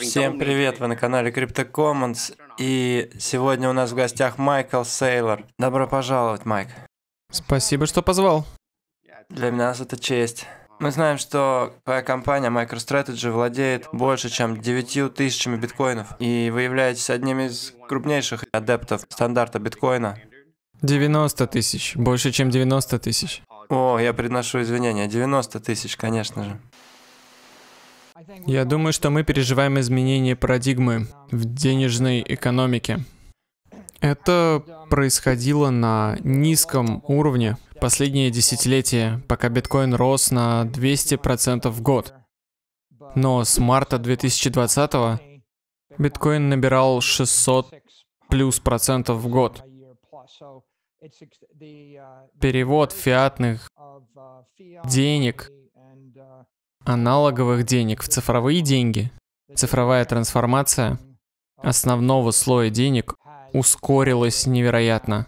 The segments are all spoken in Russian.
Всем привет, вы на канале Crypto Commons, и сегодня у нас в гостях Майкл Сейлор. Добро пожаловать, Майк. Спасибо, что позвал. Для меня это честь. Мы знаем, что твоя компания MicroStrategy владеет больше, чем 9 тысячами биткоинов, и вы являетесь одним из крупнейших адептов стандарта биткоина. 90 тысяч, больше, чем 90 тысяч. О, я приношу извинения, 90 тысяч, конечно же. Я думаю, что мы переживаем изменение парадигмы в денежной экономике. Это происходило на низком уровне последние десятилетия, пока биткоин рос на 200% в год. Но с марта 2020 биткоин набирал 600 плюс процентов в год. Перевод фиатных денег аналоговых денег в цифровые деньги, цифровая трансформация основного слоя денег ускорилась невероятно.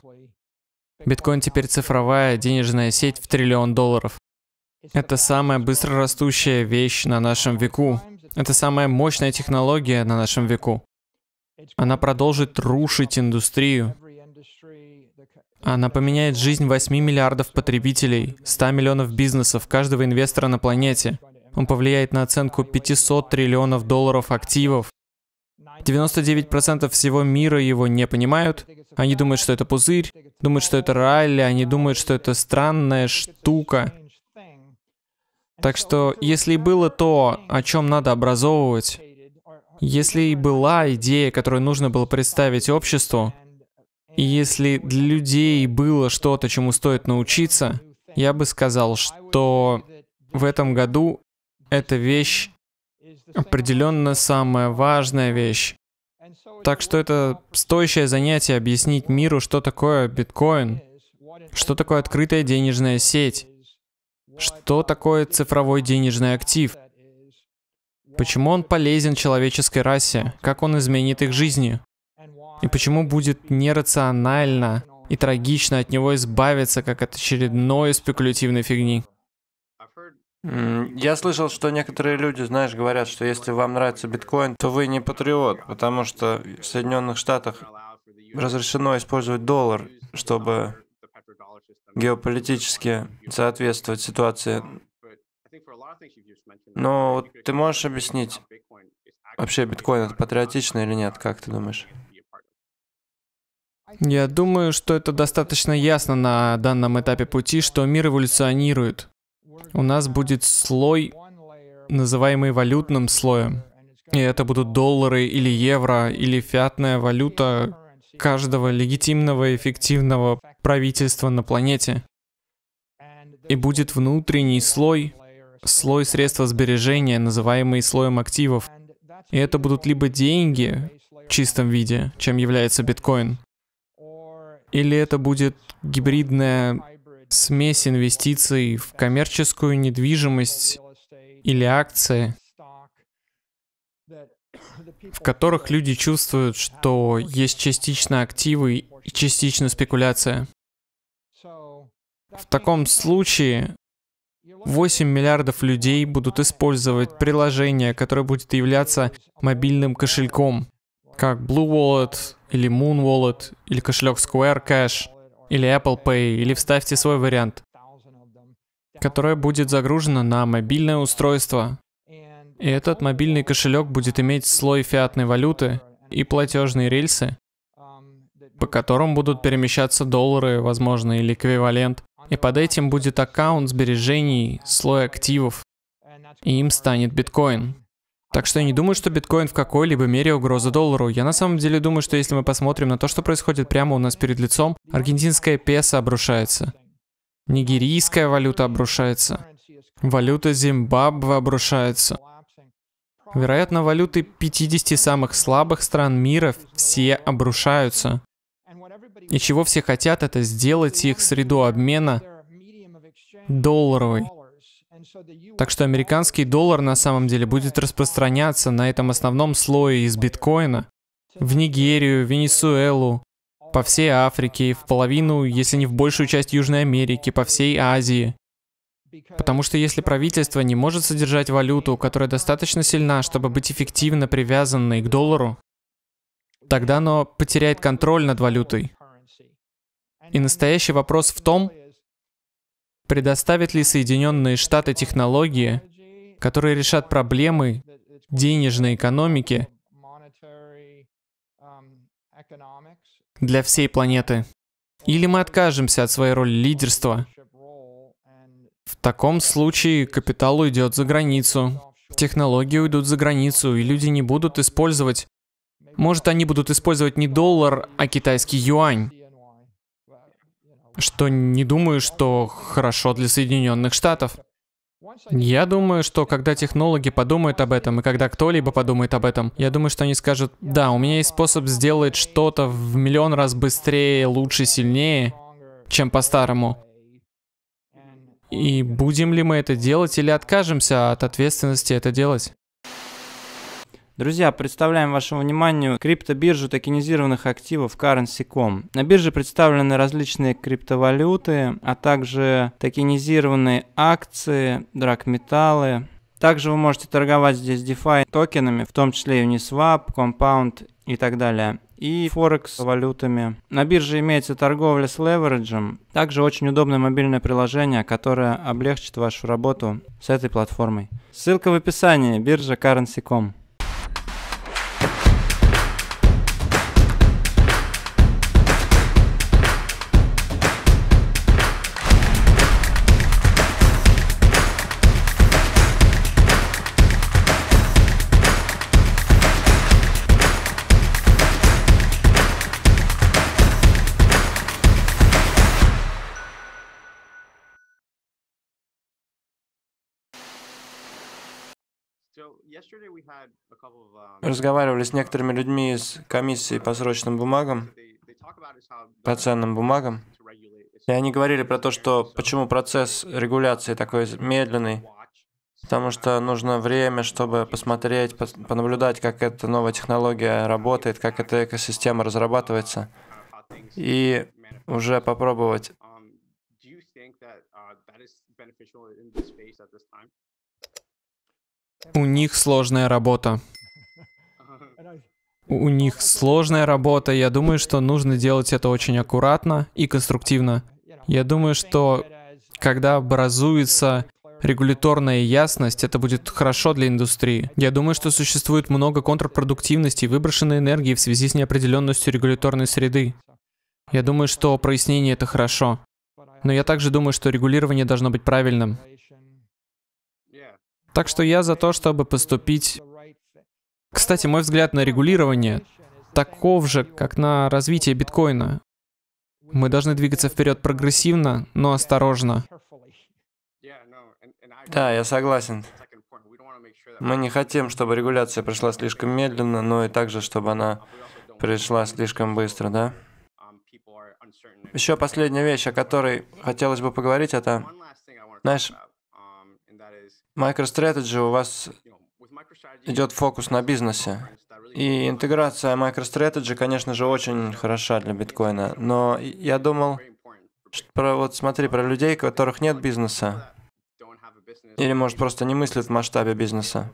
Биткоин теперь цифровая денежная сеть в триллион долларов. Это самая быстро растущая вещь на нашем веку. Это самая мощная технология на нашем веку. Она продолжит рушить индустрию. Она поменяет жизнь 8 миллиардов потребителей, 100 миллионов бизнесов, каждого инвестора на планете. Он повлияет на оценку 500 триллионов долларов активов. 99% всего мира его не понимают. Они думают, что это пузырь, думают, что это ралли, они думают, что это странная штука. Так что, если было то, о чем надо образовывать, если и была идея, которую нужно было представить обществу, и если для людей было что-то, чему стоит научиться, я бы сказал, что в этом году эта вещь определенно самая важная вещь. Так что это стоящее занятие объяснить миру, что такое биткоин, что такое открытая денежная сеть, что такое цифровой денежный актив, почему он полезен человеческой расе, как он изменит их жизни, и почему будет нерационально и трагично от него избавиться, как от очередной спекулятивной фигни. Я слышал, что некоторые люди, знаешь, говорят, что если вам нравится биткоин, то вы не патриот, потому что в Соединенных Штатах разрешено использовать доллар, чтобы геополитически соответствовать ситуации. Но ты можешь объяснить, вообще биткоин это патриотично или нет, как ты думаешь? Я думаю, что это достаточно ясно на данном этапе пути, что мир эволюционирует у нас будет слой, называемый валютным слоем. И это будут доллары или евро, или фиатная валюта каждого легитимного и эффективного правительства на планете. И будет внутренний слой, слой средства сбережения, называемый слоем активов. И это будут либо деньги в чистом виде, чем является биткоин, или это будет гибридная смесь инвестиций в коммерческую недвижимость или акции, в которых люди чувствуют, что есть частично активы и частично спекуляция. В таком случае 8 миллиардов людей будут использовать приложение, которое будет являться мобильным кошельком, как Blue Wallet или Moon Wallet или кошелек Square Cash или Apple Pay, или вставьте свой вариант, которое будет загружено на мобильное устройство. И этот мобильный кошелек будет иметь слой фиатной валюты и платежные рельсы, по которым будут перемещаться доллары, возможно, или эквивалент. И под этим будет аккаунт сбережений, слой активов, и им станет биткоин. Так что я не думаю, что биткоин в какой-либо мере угроза доллару. Я на самом деле думаю, что если мы посмотрим на то, что происходит прямо у нас перед лицом, аргентинская песо обрушается. Нигерийская валюта обрушается. Валюта Зимбабве обрушается. Вероятно, валюты 50 самых слабых стран мира все обрушаются. И чего все хотят, это сделать их среду обмена долларовой. Так что американский доллар на самом деле будет распространяться на этом основном слое из биткоина в Нигерию, Венесуэлу, по всей Африке, в половину, если не в большую часть Южной Америки, по всей Азии. Потому что если правительство не может содержать валюту, которая достаточно сильна, чтобы быть эффективно привязанной к доллару, тогда оно потеряет контроль над валютой. И настоящий вопрос в том, Предоставят ли Соединенные Штаты технологии, которые решат проблемы денежной экономики для всей планеты? Или мы откажемся от своей роли лидерства? В таком случае капитал уйдет за границу, технологии уйдут за границу, и люди не будут использовать... Может, они будут использовать не доллар, а китайский юань что не думаю, что хорошо для Соединенных Штатов. Я думаю, что когда технологи подумают об этом, и когда кто-либо подумает об этом, я думаю, что они скажут, да, у меня есть способ сделать что-то в миллион раз быстрее, лучше, сильнее, чем по-старому. И будем ли мы это делать или откажемся от ответственности это делать? Друзья, представляем вашему вниманию криптобиржу токенизированных активов Currency.com. На бирже представлены различные криптовалюты, а также токенизированные акции, драгметаллы. Также вы можете торговать здесь DeFi токенами, в том числе Uniswap, Compound и так далее и Форекс валютами. На бирже имеется торговля с левереджем. Также очень удобное мобильное приложение, которое облегчит вашу работу с этой платформой. Ссылка в описании, биржа currency.com. Um, разговаривали с некоторыми людьми из комиссии по срочным бумагам, по ценным бумагам, и они говорили про то, что почему процесс регуляции такой медленный, потому что нужно время, чтобы посмотреть, понаблюдать, как эта новая технология работает, как эта экосистема разрабатывается, uh, и уже попробовать um, у них сложная работа. У них сложная работа. Я думаю, что нужно делать это очень аккуратно и конструктивно. Я думаю, что когда образуется регуляторная ясность, это будет хорошо для индустрии. Я думаю, что существует много контрпродуктивности и выброшенной энергии в связи с неопределенностью регуляторной среды. Я думаю, что прояснение — это хорошо. Но я также думаю, что регулирование должно быть правильным. Так что я за то, чтобы поступить... Кстати, мой взгляд на регулирование таков же, как на развитие биткоина. Мы должны двигаться вперед прогрессивно, но осторожно. Да, я согласен. Мы не хотим, чтобы регуляция пришла слишком медленно, но и также, чтобы она пришла слишком быстро, да? Еще последняя вещь, о которой хотелось бы поговорить, это, знаешь, MicroStrategy у вас идет фокус на бизнесе. И интеграция MicroStrategy, конечно же, очень хороша для биткоина. Но я думал, что про, вот смотри, про людей, у которых нет бизнеса, или, может, просто не мыслят в масштабе бизнеса.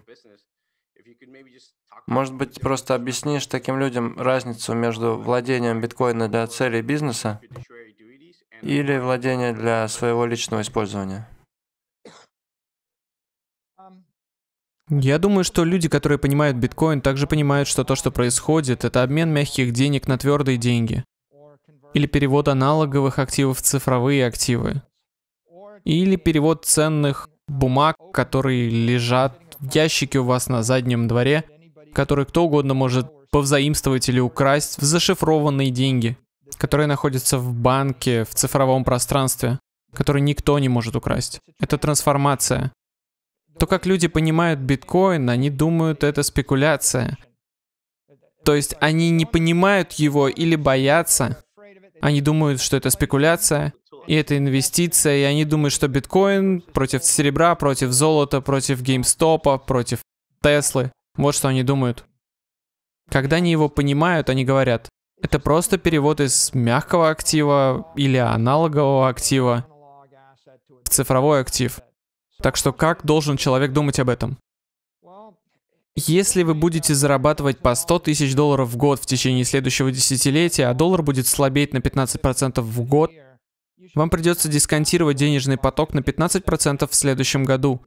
Может быть, просто объяснишь таким людям разницу между владением биткоина для целей бизнеса или владение для своего личного использования? Я думаю, что люди, которые понимают биткоин, также понимают, что то, что происходит, это обмен мягких денег на твердые деньги. Или перевод аналоговых активов в цифровые активы. Или перевод ценных бумаг, которые лежат в ящике у вас на заднем дворе, которые кто угодно может повзаимствовать или украсть в зашифрованные деньги, которые находятся в банке, в цифровом пространстве, которые никто не может украсть. Это трансформация. То, как люди понимают биткоин, они думают, это спекуляция. То есть они не понимают его или боятся. Они думают, что это спекуляция, и это инвестиция, и они думают, что биткоин против серебра, против золота, против геймстопа, против Теслы. Вот что они думают. Когда они его понимают, они говорят, это просто перевод из мягкого актива или аналогового актива в цифровой актив. Так что как должен человек думать об этом? Если вы будете зарабатывать по 100 тысяч долларов в год в течение следующего десятилетия, а доллар будет слабеть на 15% в год, вам придется дисконтировать денежный поток на 15% в следующем году,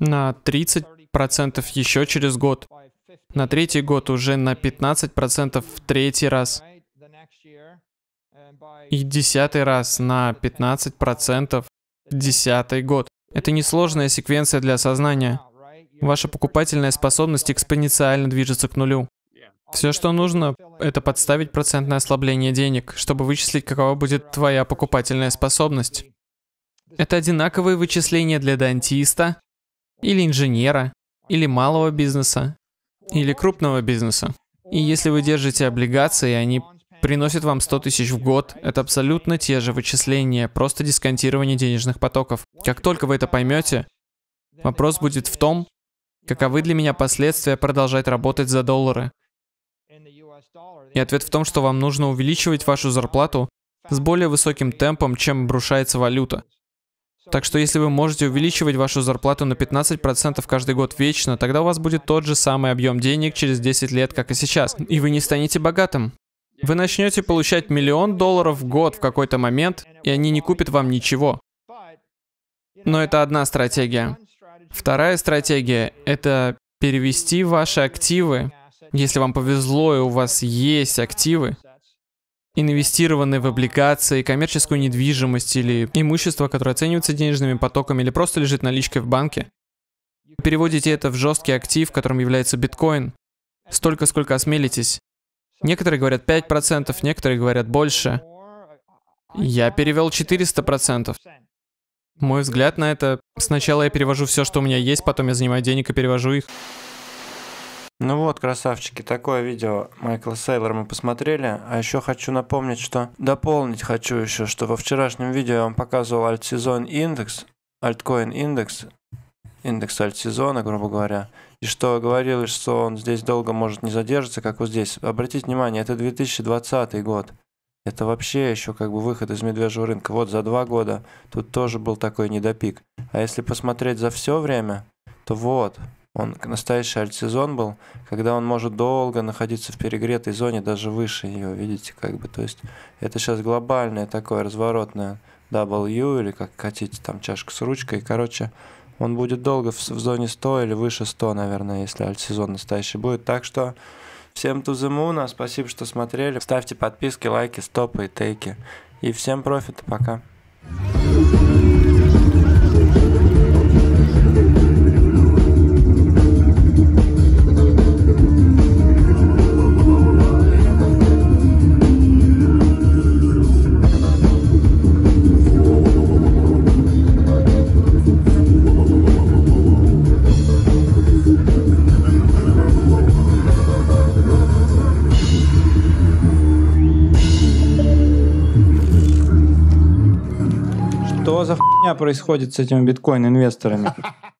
на 30% еще через год, на третий год уже на 15% в третий раз, и десятый раз на 15% в десятый год. Это несложная секвенция для сознания. Ваша покупательная способность экспоненциально движется к нулю. Все, что нужно, это подставить процентное ослабление денег, чтобы вычислить, какова будет твоя покупательная способность. Это одинаковые вычисления для дантиста, или инженера, или малого бизнеса, или крупного бизнеса. И если вы держите облигации, они приносит вам 100 тысяч в год, это абсолютно те же вычисления, просто дисконтирование денежных потоков. Как только вы это поймете, вопрос будет в том, каковы для меня последствия продолжать работать за доллары. И ответ в том, что вам нужно увеличивать вашу зарплату с более высоким темпом, чем обрушается валюта. Так что если вы можете увеличивать вашу зарплату на 15% каждый год вечно, тогда у вас будет тот же самый объем денег через 10 лет, как и сейчас, и вы не станете богатым. Вы начнете получать миллион долларов в год в какой-то момент, и они не купят вам ничего. Но это одна стратегия. Вторая стратегия — это перевести ваши активы, если вам повезло и у вас есть активы, инвестированные в облигации, коммерческую недвижимость или имущество, которое оценивается денежными потоками или просто лежит наличкой в банке. Переводите это в жесткий актив, которым является биткоин. Столько, сколько осмелитесь. Некоторые говорят 5%, некоторые говорят больше. Я перевел 400%. Мой взгляд на это... Сначала я перевожу все, что у меня есть, потом я занимаю денег и перевожу их. Ну вот, красавчики, такое видео Майкла Сейлора мы посмотрели. А еще хочу напомнить, что... Дополнить хочу еще, что во вчерашнем видео я вам показывал сезон индекс, альткоин индекс, индекс альт-сезона, грубо говоря, и что говорилось, что он здесь долго может не задержаться, как вот здесь. Обратите внимание, это 2020 год. Это вообще еще как бы выход из медвежьего рынка. Вот за два года тут тоже был такой недопик. А если посмотреть за все время, то вот, он настоящий сезон был, когда он может долго находиться в перегретой зоне, даже выше ее, видите, как бы. То есть это сейчас глобальное такое разворотное W или как хотите, там чашка с ручкой. Короче, он будет долго в, в зоне 100 или выше 100, наверное, если альт-сезон настоящий будет. Так что всем to the moon, а спасибо, что смотрели. Ставьте подписки, лайки, стопы и тейки. И всем профита, пока. происходит с этими биткоин-инвесторами?